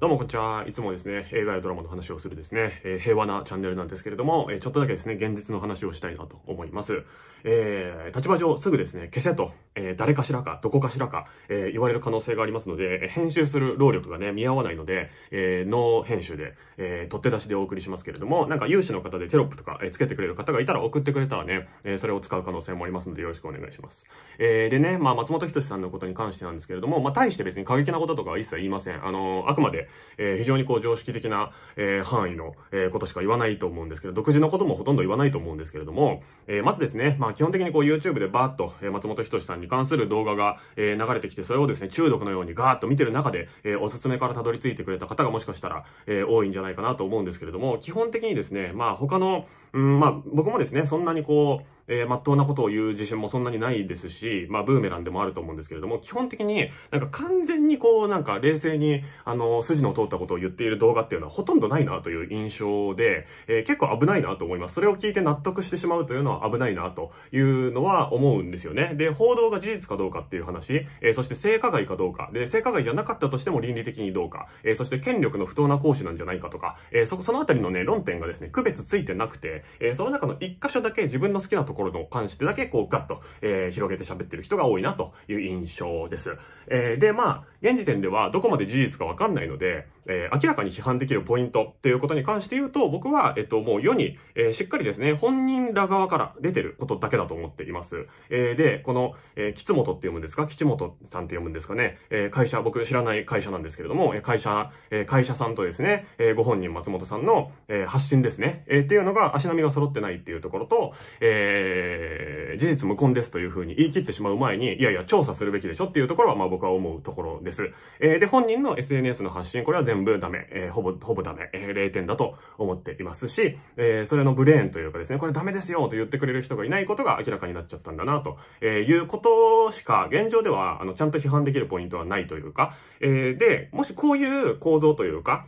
どうもこんにちは。いつもですね、映画やドラマの話をするですね、えー、平和なチャンネルなんですけれども、えー、ちょっとだけですね、現実の話をしたいなと思います。えー、立場上すぐですね、消せと、え誰かしらか、どこかしらか、え言われる可能性がありますので、編集する労力がね、見合わないので、えノー編集で、え取って出しでお送りしますけれども、なんか有志の方でテロップとか、えつけてくれる方がいたら送ってくれたらね、えそれを使う可能性もありますのでよろしくお願いします。えでね、まあ松本人志さんのことに関してなんですけれども、まあ大して別に過激なこととかは一切言いません。あのあくまで、えー、非常にこう常識的な、えー、範囲の、えー、ことしか言わないと思うんですけど、独自のこともほとんど言わないと思うんですけれども、えー、まずですね、まあ基本的にこう YouTube でバーッと、えー、松本人志さんに関する動画が、えー、流れてきて、それをですね、中毒のようにガーッと見てる中で、えー、おすすめからたどり着いてくれた方がもしかしたら、えー、多いんじゃないかなと思うんですけれども、基本的にですね、まあ他の、うん、まあ僕もですね、そんなにこう、えー、まっうなことを言う自信もそんなにないですし、まあ、ブーメランでもあると思うんですけれども、基本的になんか完全にこう、なんか冷静に、あの、筋の通ったことを言っている動画っていうのはほとんどないなという印象で、えー、結構危ないなと思います。それを聞いて納得してしまうというのは危ないなというのは思うんですよね。で、報道が事実かどうかっていう話、えー、そして性加害かどうか、で、性加害じゃなかったとしても倫理的にどうか、えー、そして権力の不当な行使なんじゃないかとか、えー、そ、そのあたりのね、論点がですね、区別ついてなくて、えー、その中の一箇所だけ自分の好きなところころに関してだけ、こう、ガッと、えー、広げて喋ってる人が多いなという印象です。えー、で、まあ、現時点ではどこまで事実かわかんないので、えー、明らかに批判できるポイントっていうことに関して言うと、僕は、えっと、もう世に、えー、しっかりですね、本人ら側から出てることだけだと思っています。えー、で、この、えー、吉本って読むんですか吉本さんって読むんですかねえー、会社、僕知らない会社なんですけれども、え会社、えー、会社さんとですね、えー、ご本人松本さんの、えー、発信ですね、えー、っていうのが足並みが揃ってないっていうところと、えー、えー、事実無根ですというふうに言い切ってしまう前に、いやいや、調査するべきでしょっていうところは、まあ僕は思うところです。えー、で、本人の SNS の発信、これは全部ダメ、えー、ほぼ、ほぼダメ、えー、0点だと思っていますし、えー、それのブレーンというかですね、これダメですよと言ってくれる人がいないことが明らかになっちゃったんだな、と、えいうことしか、現状では、あの、ちゃんと批判できるポイントはないというか、えで、もしこういう構造というか、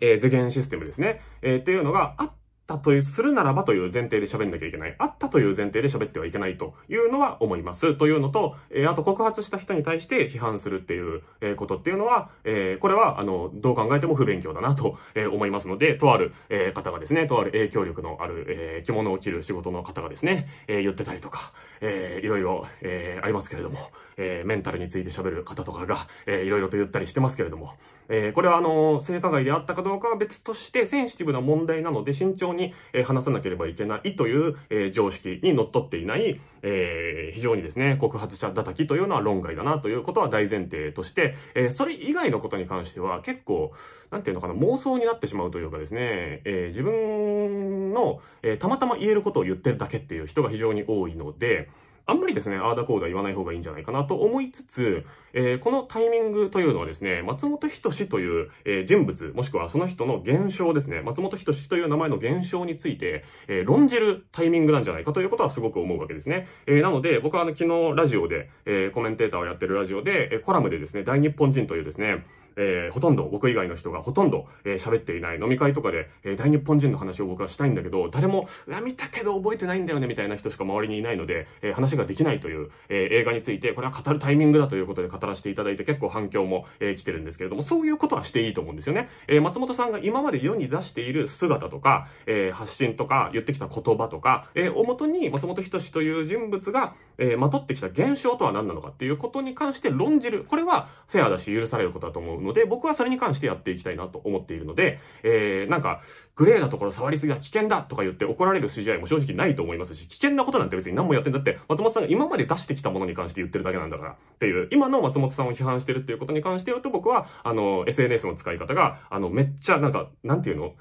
えー、図言システムですね、えー、っていうのがあっったという、するならばという前提で喋んなきゃいけない。あったという前提で喋ってはいけないというのは思います。というのと、えー、あと告発した人に対して批判するっていう、えー、ことっていうのは、えー、これは、あの、どう考えても不勉強だなと、え思いますので、とある、え方がですね、とある影響力のある、え着物を着る仕事の方がですね、え言ってたりとか、えー、いろいろ、えー、ありますけれども、えー、メンタルについて喋る方とかが、えー、いろいろと言ったりしてますけれども、えー、これはあの、性加害であったかどうかは別として、センシティブな問題なので慎重に、えー、話さなければいけないという、えー、常識に則っっていない、えー、非常にですね、告発者叩きというのは論外だなということは大前提として、えー、それ以外のことに関しては結構、なんていうのかな、妄想になってしまうというかですね、えー、自分の、えー、たまたま言えることを言ってるだけっていう人が非常に多いので、あんまりですね、あーだこーだ言わない方がいいんじゃないかなと思いつつ、えー、このタイミングというのはですね、松本人志という、えー、人物、もしくはその人の現象ですね、松本人志という名前の現象について、えー、論じるタイミングなんじゃないかということはすごく思うわけですね。えなので、僕はあの、昨日ラジオで、えコメンテーターをやってるラジオで、えコラムでですね、大日本人というですね、えー、ほとんど、僕以外の人がほとんど、えー、喋っていない、飲み会とかで、えー、大日本人の話を僕はしたいんだけど、誰も、うわ、見たけど覚えてないんだよね、みたいな人しか周りにいないので、えー、話ができないという、え映画について、これは語るタイミングだということで語らせていただいて、結構反響も、え来てるんですけれども、そういうことはしていいと思うんですよね。え松本さんが今まで世に出している姿とか、え発信とか、言ってきた言葉とか、えをもとに、松本人志という人物が、えまとってきた現象とは何なのかっていうことに関して論じる。これは、フェアだし、許されることだと思うので、僕はそれに関してやっていきたいなと思っているので、えー、なんか、グレーなところ触りすぎは危険だとか言って怒られる筋合いも正直ないと思いますし、危険なことなんて別に何もやってんだって、松本さんが今まで出してきたものに関して言ってるだけなんだからっていう、今の松本さんを批判してるっていうことに関して言うと、僕は、あの、SNS の使い方が、あの、めっちゃなんか、なんていうの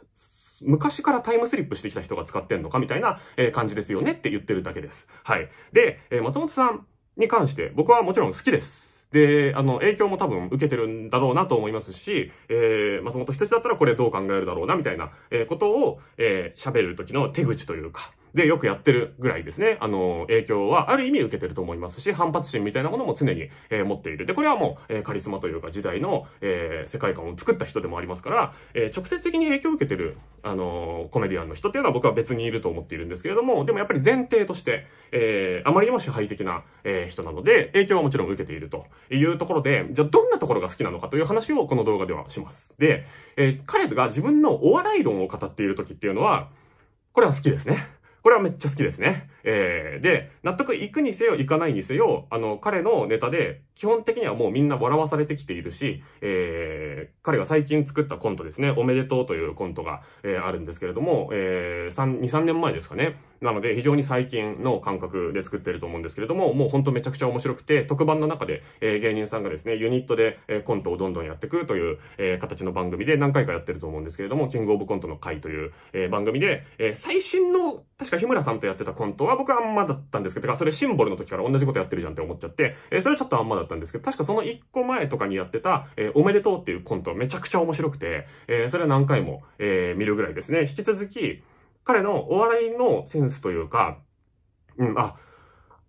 昔からタイムスリップしてきた人が使ってんのかみたいな、え感じですよねって言ってるだけです。はい。で、え松本さんに関して僕はもちろん好きです。で、あの、影響も多分受けてるんだろうなと思いますし、えー、松本人志だったらこれどう考えるだろうな、みたいな、えことを、えー、喋る時の手口というか、でよくやってるぐらいですね、あの、影響はある意味受けてると思いますし、反発心みたいなものも常に、えー、持っている。で、これはもう、えー、カリスマというか時代の、えー、世界観を作った人でもありますから、え直接的に影響を受けてる、あのコメディアンの人っていうのは僕は別にいると思っているんですけれども、でもやっぱり前提として、えあまりにも支配的な、え人なので、影響はもちろん受けているというところで、じゃあどんなところが好きなのかという話をこの動画ではします。で、え彼が自分のお笑い論を語っている時っていうのは、これは好きですね。これはめっちゃ好きですね。えー、で、納得いくにせよ、いかないにせよ、あの、彼のネタで、基本的にはもうみんな笑わされてきているし、えー、彼が最近作ったコントですね、おめでとうというコントが、えー、あるんですけれども、えー、3、2、3年前ですかね。なので、非常に最近の感覚で作ってると思うんですけれども、もうほんとめちゃくちゃ面白くて、特番の中で、えー、芸人さんがですね、ユニットで、えー、コントをどんどんやっていくという、えー、形の番組で何回かやってると思うんですけれども、キングオブコントの会という、えー、番組で、えー、最新の、確か日村さんとやってたコントは僕はあんまだったんですけど、それシンボルの時から同じことやってるじゃんって思っちゃって、えー、それちょっとあんまだったんですけど、確かその1個前とかにやってた、えー、おめでとうっていうコントめちゃくちゃ面白くて、えー、それは何回も、えー、見るぐらいですね。引き続き、彼のお笑いのセンスというか、うん、あ、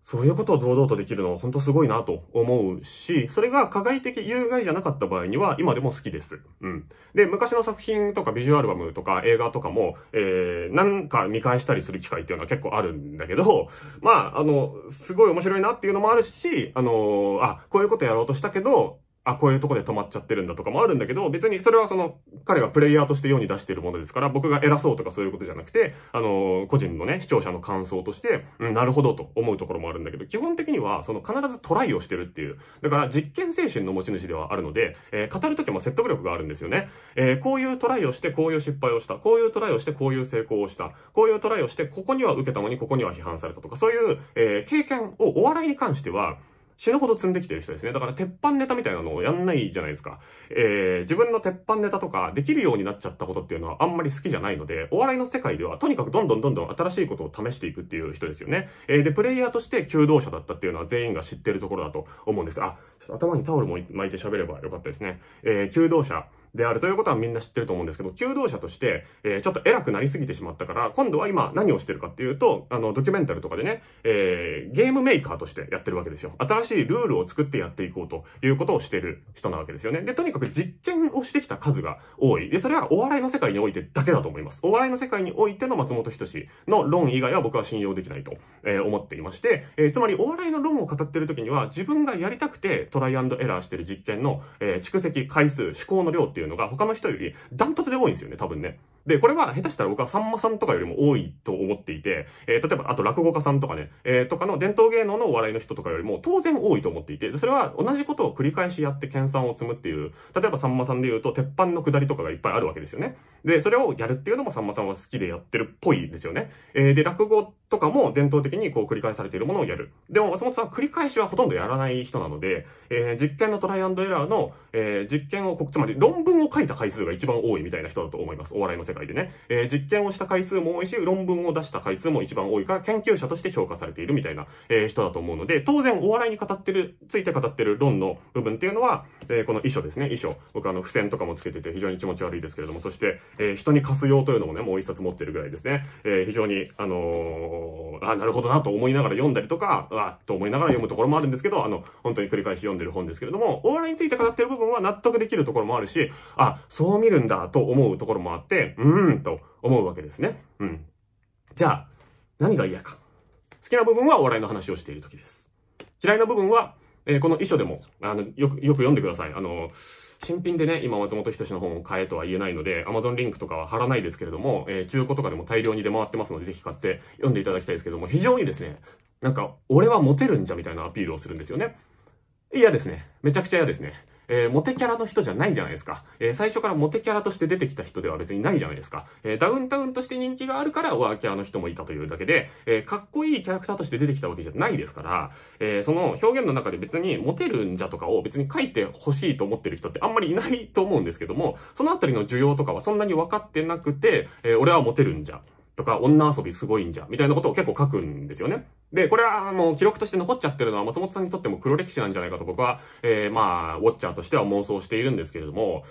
そういうことを堂々とできるのは本当すごいなと思うし、それが加害的有害じゃなかった場合には今でも好きです。うん。で、昔の作品とかビジュアルバムとか映画とかも、えー、なんか見返したりする機会っていうのは結構あるんだけど、まあ、あの、すごい面白いなっていうのもあるし、あのあ、こういうことやろうとしたけど、あ、こういうとこで止まっちゃってるんだとかもあるんだけど、別にそれはその、彼がプレイヤーとして世に出しているものですから、僕が偉そうとかそういうことじゃなくて、あの、個人のね、視聴者の感想として、うん、なるほどと思うところもあるんだけど、基本的には、その、必ずトライをしてるっていう。だから、実験精神の持ち主ではあるので、えー、語るときも説得力があるんですよね。えー、こういうトライをして、こういう失敗をした。こういうトライをして、こういう成功をした。こういうトライをして、ここには受けたのに、ここには批判されたとか、そういう、えー、経験をお笑いに関しては、死ぬほど積んできてる人ですね。だから鉄板ネタみたいなのをやんないじゃないですか。えー、自分の鉄板ネタとかできるようになっちゃったことっていうのはあんまり好きじゃないので、お笑いの世界ではとにかくどんどんどんどん新しいことを試していくっていう人ですよね。えー、で、プレイヤーとして求道者だったっていうのは全員が知ってるところだと思うんですが、あ、ちょっと頭にタオルも巻いて喋ればよかったですね。えー、求道者。であるということはみんな知ってると思うんですけど、求道者として、えー、ちょっと偉くなりすぎてしまったから、今度は今何をしてるかっていうと、あの、ドキュメンタルとかでね、えー、ゲームメーカーとしてやってるわけですよ。新しいルールを作ってやっていこうということをしてる人なわけですよね。で、とにかく実験をしてきた数が多い。で、それはお笑いの世界においてだけだと思います。お笑いの世界においての松本人志の論以外は僕は信用できないと、えー、思っていまして、えー、つまりお笑いの論を語ってる時には、自分がやりたくてトライエラーしてる実験の、えー、蓄積、回数、思考の量っていういうのが他の人よりダントツで多いんですよね、多分ね。で、これは下手したら僕はさんまさんとかよりも多いと思っていて、えー、例えば、あと落語家さんとかね、えー、とかの伝統芸能のお笑いの人とかよりも当然多いと思っていて、それは同じことを繰り返しやって研鑽を積むっていう、例えばさんまさんで言うと、鉄板の下りとかがいっぱいあるわけですよね。で、それをやるっていうのもさんまさんは好きでやってるっぽいですよね。えー、で、落語とかも伝統的にこう繰り返されているものをやる。でも松本さん繰り返しはほとんどやらない人なので、えー、実験のトライアンドエラーの、えー、実験を、つまり論文を書いた回数が一番多いみたいな人だと思います。お笑いの世界界でね、えー、実験をした回数も多いし、論文を出した回数も一番多いから、研究者として評価されているみたいな、えー、人だと思うので、当然お笑いに語ってる、ついて語ってる論の部分っていうのは、えー、この遺書ですね、遺書。僕あの、付箋とかもつけてて非常に気持ち悪いですけれども、そして、えー、人に貸す用というのもね、もう一冊持ってるぐらいですね、えー、非常に、あのー、あ、なるほどなと思いながら読んだりとか、あ、と思いながら読むところもあるんですけど、あの、本当に繰り返し読んでる本ですけれども、お笑いについて語ってる部分は納得できるところもあるし、あ、そう見るんだと思うところもあって、うんーんと思うわけですね。うん。じゃあ、何が嫌か。好きな部分はお笑いの話をしている時です。嫌いな部分は、えー、この遺書でも、あの、よく、よく読んでください。あの、新品でね、今松本人志の本を買えとは言えないので、Amazon リンクとかは貼らないですけれども、えー、中古とかでも大量に出回ってますので、ぜひ買って読んでいただきたいですけども、非常にですね、なんか、俺はモテるんじゃみたいなアピールをするんですよね。嫌ですね。めちゃくちゃ嫌ですね。えー、モテキャラの人じゃないじゃないですか。えー、最初からモテキャラとして出てきた人では別にないじゃないですか。えー、ダウンタウンとして人気があるからワーキャーの人もいたというだけで、えかっこいいキャラクターとして出てきたわけじゃないですから、えその表現の中で別にモテるんじゃとかを別に書いてほしいと思ってる人ってあんまりいないと思うんですけども、そのあたりの需要とかはそんなに分かってなくて、え俺はモテるんじゃとか、女遊びすごいんじゃ、みたいなことを結構書くんですよね。で、これはもう記録として残っちゃってるのは松本さんにとっても黒歴史なんじゃないかと僕は、えー、まあ、ウォッチャーとしては妄想しているんですけれども、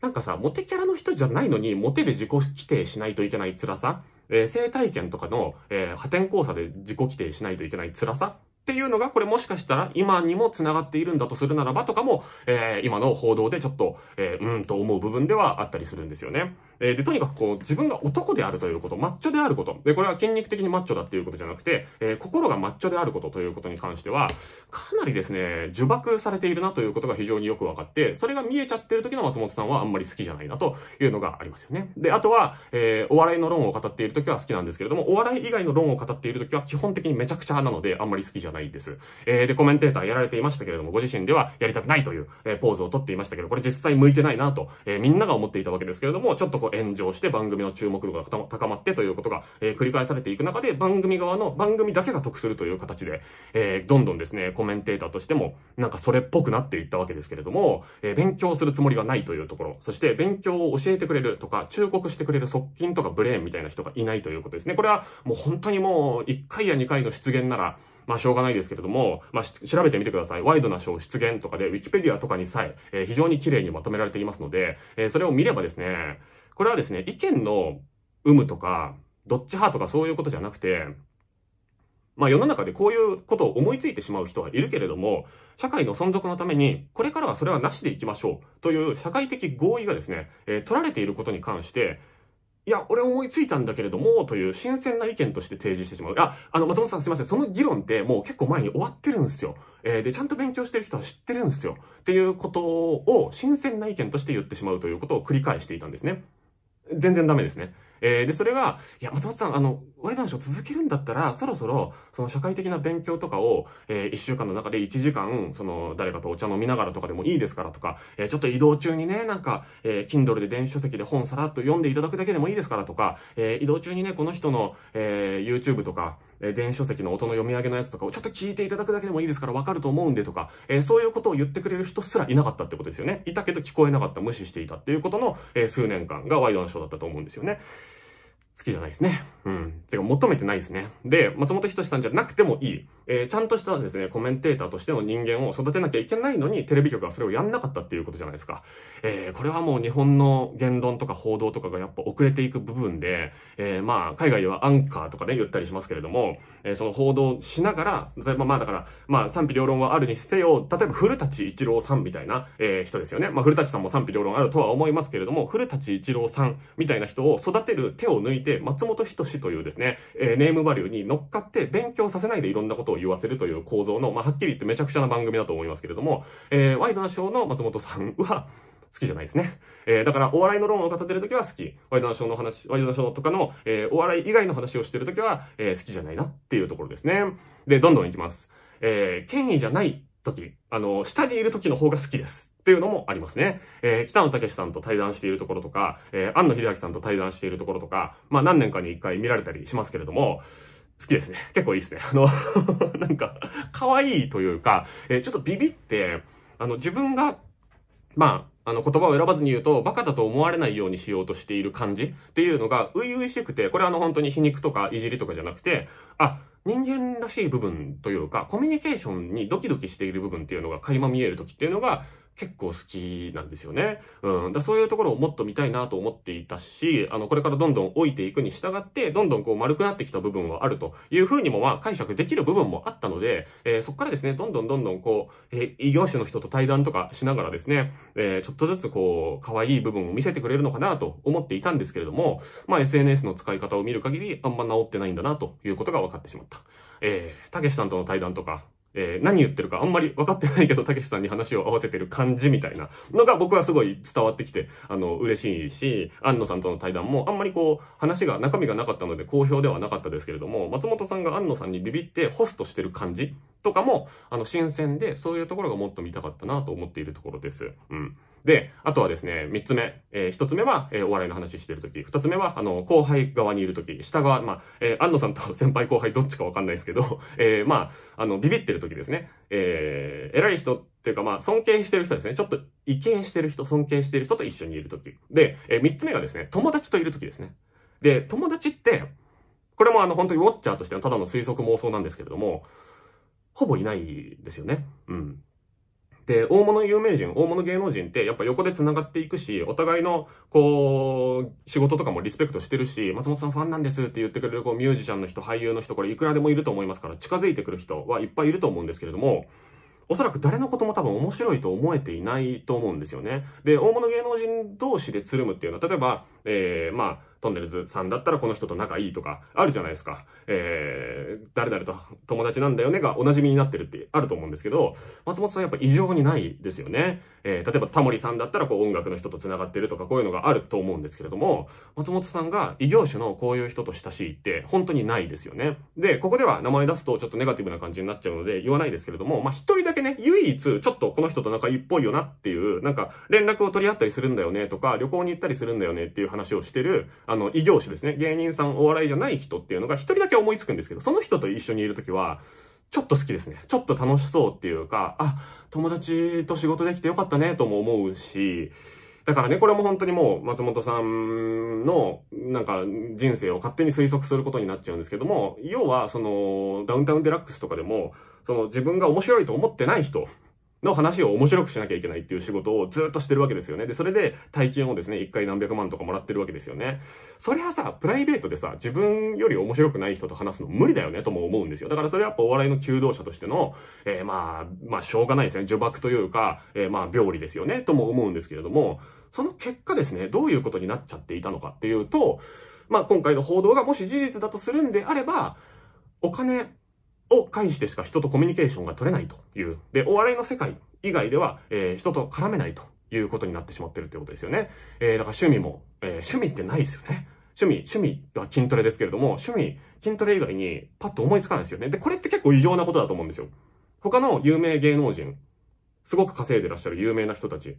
なんかさ、モテキャラの人じゃないのに、モテで自己規定しないといけない辛さ、えー、性体験とかの、えー、破天荒さで自己規定しないといけない辛さっていうのが、これもしかしたら今にも繋がっているんだとするならばとかも、えー、今の報道でちょっと、えー、うんと思う部分ではあったりするんですよね。えー、で、とにかくこう、自分が男であるということ、マッチョであること。で、これは筋肉的にマッチョだっていうことじゃなくて、えー、心がマッチョであることということに関しては、かなりですね、呪縛されているなということが非常によくわかって、それが見えちゃってる時の松本さんはあんまり好きじゃないなというのがありますよね。で、あとは、えー、お笑いの論を語っている時は好きなんですけれども、お笑い以外の論を語っている時は基本的にめちゃくちゃなので、あんまり好きじゃないです。えー、で、コメンテーターやられていましたけれども、ご自身ではやりたくないという、えー、ポーズをとっていましたけど、これ実際向いてないなと、えー、みんなが思っていたわけですけれども、ちょっとこう炎上して番組の注目度が高まってということが、えー、繰り返されていく中で番組側の番組だけが得するという形で、えー、どんどんですね、コメンテーターとしてもなんかそれっぽくなっていったわけですけれども、えー、勉強するつもりがないというところ、そして勉強を教えてくれるとか忠告してくれる側近とかブレーンみたいな人がいないということですね。これはもう本当にもう1回や2回の出現なら、まあしょうがないですけれども、まあ調べてみてください。ワイドなショー出現とかで、ウィキペディアとかにさええー、非常に綺麗にまとめられていますので、えー、それを見ればですね、これはですね、意見の有無とか、どっち派とかそういうことじゃなくて、まあ世の中でこういうことを思いついてしまう人はいるけれども、社会の存続のために、これからはそれはなしでいきましょうという社会的合意がですね、えー、取られていることに関して、いや、俺思いついたんだけれども、という新鮮な意見として提示してしまう。あ、あの、松本さんすいません。その議論ってもう結構前に終わってるんですよ。えー、で、ちゃんと勉強してる人は知ってるんですよ。っていうことを新鮮な意見として言ってしまうということを繰り返していたんですね。全然ダメですね。えー、で、それが、いや、松本さん、あの、ワイドナショー続けるんだったら、そろそろ、その社会的な勉強とかを、えー、一週間の中で一時間、その、誰かとお茶飲みながらとかでもいいですからとか、えー、ちょっと移動中にね、なんか、えー、Kindle で電子書籍で本さらっと読んでいただくだけでもいいですからとか、えー、移動中にね、この人の、えー、YouTube とか、え電子書籍の音の読み上げのやつとかをちょっと聞いていただくだけでもいいですからわかると思うんでとか、えそういうことを言ってくれる人すらいなかったってことですよね。いたけど聞こえなかった、無視していたっていうことの、え数年間がワイドナショーだったと思うんですよね。好きじゃないですね。うん。てか、求めてないですね。で、松本人志さんじゃなくてもいい。えー、ちゃんとしたですね、コメンテーターとしての人間を育てなきゃいけないのに、テレビ局はそれをやんなかったっていうことじゃないですか。えー、これはもう日本の言論とか報道とかがやっぱ遅れていく部分で、えー、まあ、海外ではアンカーとかね、言ったりしますけれども、えその報道しながら、例えばまあだから、まあ、賛否両論はあるにせよ、例えば古舘一郎さんみたいな、え人ですよね。まあ、古舘さんも賛否両論あるとは思いますけれども、古舘一郎さんみたいな人を育てる手を抜いて、て、松本人志というですね、えー、ネームバリューに乗っかって勉強させないでいろんなことを言わせるという構造の、まあ、はっきり言ってめちゃくちゃな番組だと思いますけれども、えー、ワイドナショーの松本さんは、好きじゃないですね。えー、だからお笑いの論を語ってるときは好き。ワイドナショーの話、ワイドナショーとかの、えー、お笑い以外の話をしてるときは、えー、好きじゃないなっていうところですね。で、どんどんいきます。えー、権威じゃない時、あの、下にいる時の方が好きです。っていうのもありますね。えー、北野武さんと対談しているところとか、えー、安野秀明さんと対談しているところとか、まあ何年かに一回見られたりしますけれども、好きですね。結構いいですね。あの なんか、可愛いというか、えー、ちょっとビビって、あの、自分が、まあ、あの、言葉を選ばずに言うと、バカだと思われないようにしようとしている感じっていうのが、ういういしくて、これはあの、本当に皮肉とかいじりとかじゃなくて、あ、人間らしい部分というか、コミュニケーションにドキドキしている部分っていうのが垣間見える時っていうのが、結構好きなんですよね。うん。だそういうところをもっと見たいなと思っていたし、あの、これからどんどん老いていくに従って、どんどんこう丸くなってきた部分はあるというふうにもまあ解釈できる部分もあったので、えー、そこからですね、どんどんどんどんこう、えー、異業種の人と対談とかしながらですね、えー、ちょっとずつこう、可愛い部分を見せてくれるのかなと思っていたんですけれども、まあ SNS の使い方を見る限りあんま治ってないんだなということが分かってしまった。えー、たけしさんとの対談とか、えー、何言ってるかあんまり分かってないけど、たけしさんに話を合わせてる感じみたいなのが僕はすごい伝わってきて、あの、嬉しいし、安野さんとの対談もあんまりこう、話が、中身がなかったので好評ではなかったですけれども、松本さんが安野さんにビビってホストしてる感じとかも、あの、新鮮で、そういうところがもっと見たかったなと思っているところです。うん。で、あとはですね、3つ目。えー、1つ目は、えー、お笑いの話してるとき。2つ目は、あの、後輩側にいるとき。下側、まあ、えー、安野さんと先輩後輩どっちかわかんないですけど、えー、まあ、あの、ビビってるときですね。えー、偉い人っていうか、まあ、尊敬してる人ですね。ちょっと意見してる人、尊敬してる人と一緒にいるとき。で、えー、3つ目がですね、友達といるときですね。で、友達って、これもあの、本当にウォッチャーとしてのただの推測妄想なんですけれども、ほぼいないですよね。うん。で、大物有名人、大物芸能人って、やっぱ横で繋がっていくし、お互いの、こう、仕事とかもリスペクトしてるし、松本さんファンなんですって言ってくれる、こう、ミュージシャンの人、俳優の人、これいくらでもいると思いますから、近づいてくる人はいっぱいいると思うんですけれども、おそらく誰のことも多分面白いと思えていないと思うんですよね。で、大物芸能人同士でつるむっていうのは、例えば、えー、まあ、トンネルズさんだったらこの人と仲いいとか、あるじゃないですか。えー、誰々と友達なんだよねがお馴染みになってるってあると思うんですけど、松本さんやっぱ異常にないですよね。えー、例えばタモリさんだったらこう音楽の人と繋がってるとかこういうのがあると思うんですけれども、松本さんが異業種のこういう人と親しいって本当にないですよね。で、ここでは名前出すとちょっとネガティブな感じになっちゃうので言わないですけれども、まあ、一人だけね、唯一ちょっとこの人と仲いいっぽいよなっていう、なんか連絡を取り合ったりするんだよねとか、旅行に行ったりするんだよねっていう話をしてる、ああの、異業種ですね。芸人さん、お笑いじゃない人っていうのが一人だけ思いつくんですけど、その人と一緒にいるときは、ちょっと好きですね。ちょっと楽しそうっていうか、あ、友達と仕事できてよかったねとも思うし、だからね、これも本当にもう松本さんのなんか人生を勝手に推測することになっちゃうんですけども、要はそのダウンタウンデラックスとかでも、その自分が面白いと思ってない人の話を面白くしなきゃいけないっていう仕事をずっとしてるわけですよね。で、それで大金をですね、一回何百万とかもらってるわけですよね。それはさ、プライベートでさ、自分より面白くない人と話すの無理だよねとも思うんですよ。だからそれはやっぱお笑いの求道者としての、えー、まあ、まあ、しょうがないですね。呪縛というか、えー、まあ、病理ですよね、とも思うんですけれども、その結果ですね、どういうことになっちゃっていたのかっていうと、まあ、今回の報道がもし事実だとするんであれば、お金を介してしか人とコミュニケーションが取れないという。で、お笑いの世界以外では、えー、人と絡めないということになってしまってるってことですよね。えー、だから趣味も、えー、趣味ってないですよね。趣味、趣味は筋トレですけれども、趣味、筋トレ以外にパッと思いつかないですよね。で、これって結構異常なことだと思うんですよ。他の有名芸能人、すごく稼いでらっしゃる有名な人たち、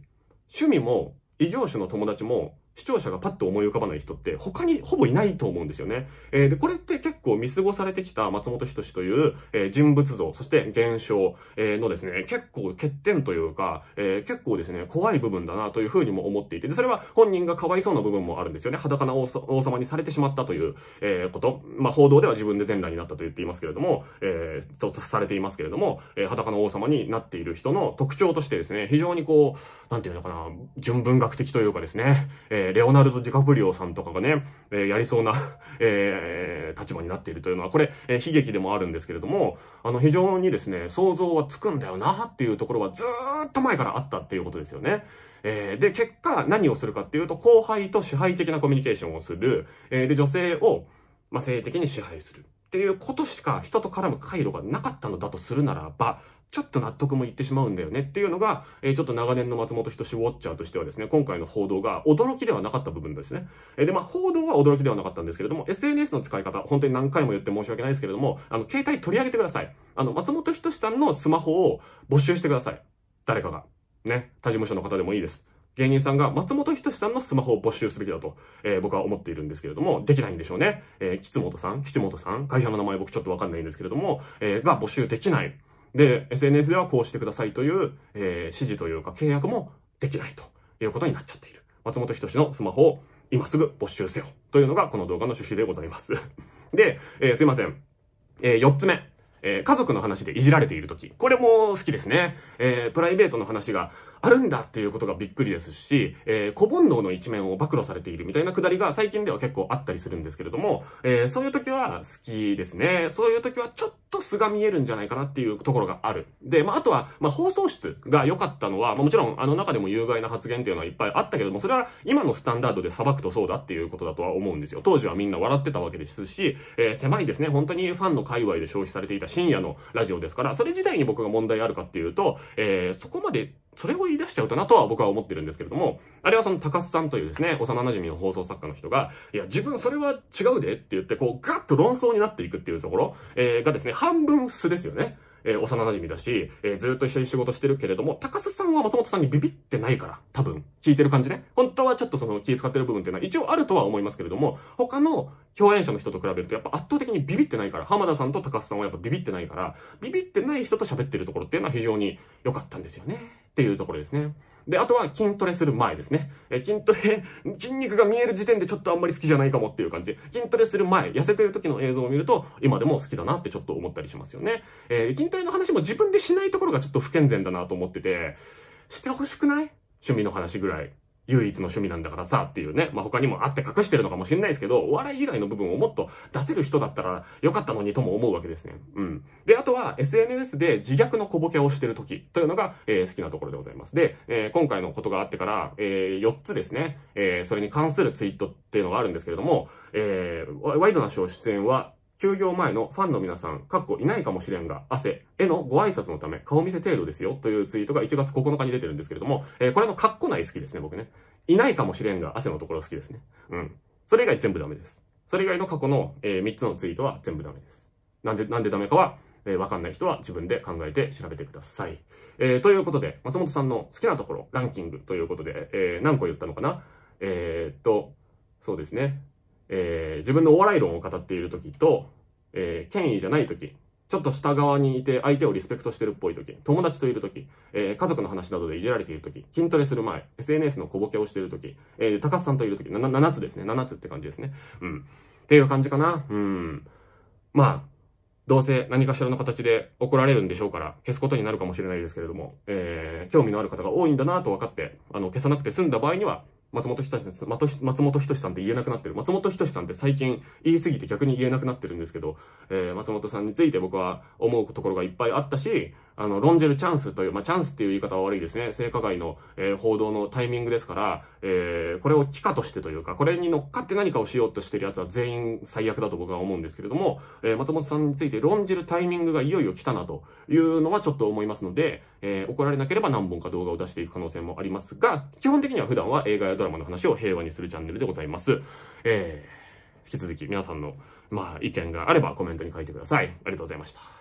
趣味も異業種の友達も視聴者がパッと思い浮かばない人って他にほぼいないと思うんですよね。えー、で、これって結構見過ごされてきた松本人志という、えー、人物像、そして現象、えー、のですね、結構欠点というか、え結構ですね、怖い部分だなというふうにも思っていて、で、それは本人がかわいそうな部分もあるんですよね。裸な王様にされてしまったという、えこと。まあ、報道では自分で全裸になったと言っていますけれども、えー、と、されていますけれども、え裸の王様になっている人の特徴としてですね、非常にこう、なんていうのかな、純文学的というかですね、えー、レオナルド・ディカプリオさんとかがね、えー、やりそうな えー、立場になっているというのは、これ、えー、悲劇でもあるんですけれども、あの、非常にですね、想像はつくんだよな、っていうところはずーっと前からあったっていうことですよね。えー、で、結果、何をするかっていうと、後輩と支配的なコミュニケーションをする。えー、で、女性を、まあ、性的に支配する。っていうことしか人と絡む回路がなかったのだとするならば、ちょっと納得もいってしまうんだよねっていうのが、えー、ちょっと長年の松本人志ウォッチャーとしてはですね、今回の報道が驚きではなかった部分ですね。えー、で、まあ、報道は驚きではなかったんですけれども、SNS の使い方、本当に何回も言って申し訳ないですけれども、あの、携帯取り上げてください。あの、松本人志さんのスマホを募集してください。誰かが。ね。他事務所の方でもいいです。芸人さんが松本人志さんのスマホを募集すべきだと、えー、僕は思っているんですけれども、できないんでしょうね。えー、吉本さん、吉本さん、会社の名前僕ちょっとわかんないんですけれども、えー、が募集できない。で、SNS ではこうしてくださいという、えー、指示というか契約もできないということになっちゃっている。松本人志のスマホを今すぐ没収せよというのがこの動画の趣旨でございます で、えー、すいません。えー、4つ目。えー、家族の話でいじられている時。これも好きですね。えー、プライベートの話があるんだっていうことがびっくりですし、えー、小煩悩の一面を暴露されているみたいなくだりが最近では結構あったりするんですけれども、えー、そういう時は好きですね。そういう時はちょっと素が見えるんじゃないかなっていうところがある。で、まあ、あとは、まあ、放送室が良かったのは、まあ、もちろんあの中でも有害な発言っていうのはいっぱいあったけども、それは今のスタンダードで裁くとそうだっていうことだとは思うんですよ。当時はみんな笑ってたわけですし、えー、狭いですね。本当にファンの界隈で消費されていた深夜のラジオですから、それ自体に僕が問題あるかっていうと、えー、そこまでそれを言い出しちゃうとなとは僕は思ってるんですけれども、あれはその高須さんというですね、幼馴染の放送作家の人が、いや、自分それは違うでって言って、こう、ガッと論争になっていくっていうところ、えー、がですね、半分素ですよね。えー、幼馴染だし、えー、ずっと一緒に仕事してるけれども、高須さんは松本さんにビビってないから、多分、聞いてる感じね。本当はちょっとその気使ってる部分っていうのは一応あるとは思いますけれども、他の共演者の人と比べるとやっぱ圧倒的にビビってないから、浜田さんと高須さんはやっぱビビってないから、ビビってない人と喋ってるところっていうのは非常に良かったんですよね。っていうところですね。で、あとは筋トレする前ですね。え、筋トレ、筋肉が見える時点でちょっとあんまり好きじゃないかもっていう感じ。筋トレする前、痩せてる時の映像を見ると、今でも好きだなってちょっと思ったりしますよね。えー、筋トレの話も自分でしないところがちょっと不健全だなと思ってて、してほしくない趣味の話ぐらい。唯一の趣味なんだからさ、っていうね。まあ、他にもあって隠してるのかもしれないですけど、お笑い以外の部分をもっと出せる人だったらよかったのにとも思うわけですね。うん。で、あとは SNS で自虐の小ボケをしてる時というのが、えー、好きなところでございます。で、えー、今回のことがあってから、えー、4つですね、えそれに関するツイートっていうのがあるんですけれども、えワイドなショー出演は休業前のファンの皆さん、かっこいないかもしれんが、汗へのご挨拶のため、顔見せ程度ですよ、というツイートが1月9日に出てるんですけれども、えー、これのかっこない好きですね、僕ね。いないかもしれんが、汗のところ好きですね。うん。それ以外全部ダメです。それ以外の過去の、えー、3つのツイートは全部ダメです。なんで、なんでダメかは、えー、わかんない人は自分で考えて調べてください。えー、ということで、松本さんの好きなところ、ランキングということで、えー、何個言ったのかなえー、っと、そうですね。えー、自分のお笑い論を語っている時と、えー、権威じゃない時、ちょっと下側にいて相手をリスペクトしてるっぽい時、友達といる時、えー、家族の話などでいじられている時、筋トレする前、SNS の小ボケをしている時、えー、高須さんといる時、7つですね。7つって感じですね。うん。っていう感じかな。うん。まあ、どうせ何かしらの形で怒られるんでしょうから、消すことになるかもしれないですけれども、えー、興味のある方が多いんだなと分かって、あの、消さなくて済んだ場合には、松本人志松本人志さんって言えなくなってる。松本人志さんって最近言い過ぎて逆に言えなくなってるんですけど、えー、松本さんについて僕は思うところがいっぱいあったし、あの、論じるチャンスという、まあ、チャンスっていう言い方は悪いですね。性加害の、えー、報道のタイミングですから、えー、これを地下としてというか、これに乗っかって何かをしようとしてるやつは全員最悪だと僕は思うんですけれども、えー、松本さんについて論じるタイミングがいよいよ来たなというのはちょっと思いますので、えー、怒られなければ何本か動画を出していく可能性もありますが、基本的には普段は映画やドラマの話を平和にするチャンネルでございます。えー、引き続き皆さんの、まあ、意見があればコメントに書いてください。ありがとうございました。